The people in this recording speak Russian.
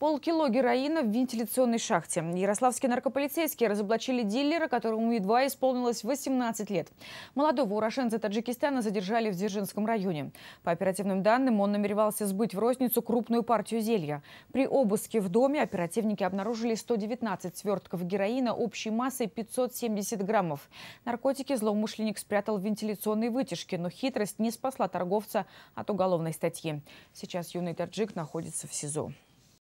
Полкило героина в вентиляционной шахте. Ярославские наркополицейские разоблачили дилера, которому едва исполнилось 18 лет. Молодого уроженца Таджикистана задержали в Дзержинском районе. По оперативным данным, он намеревался сбыть в розницу крупную партию зелья. При обыске в доме оперативники обнаружили 119 свертков героина общей массой 570 граммов. Наркотики злоумышленник спрятал в вентиляционной вытяжке, но хитрость не спасла торговца от уголовной статьи. Сейчас юный таджик находится в СИЗО.